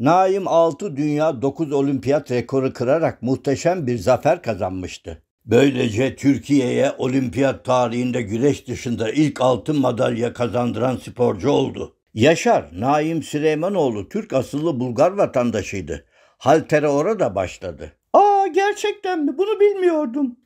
Naim 6 dünya 9 olimpiyat rekoru kırarak muhteşem bir zafer kazanmıştı. Böylece Türkiye'ye olimpiyat tarihinde güreş dışında ilk altın madalya kazandıran sporcu oldu. Yaşar, Naim Süleymanoğlu Türk asıllı Bulgar vatandaşıydı. Haltere orada başladı. Aa gerçekten mi? Bunu bilmiyordum.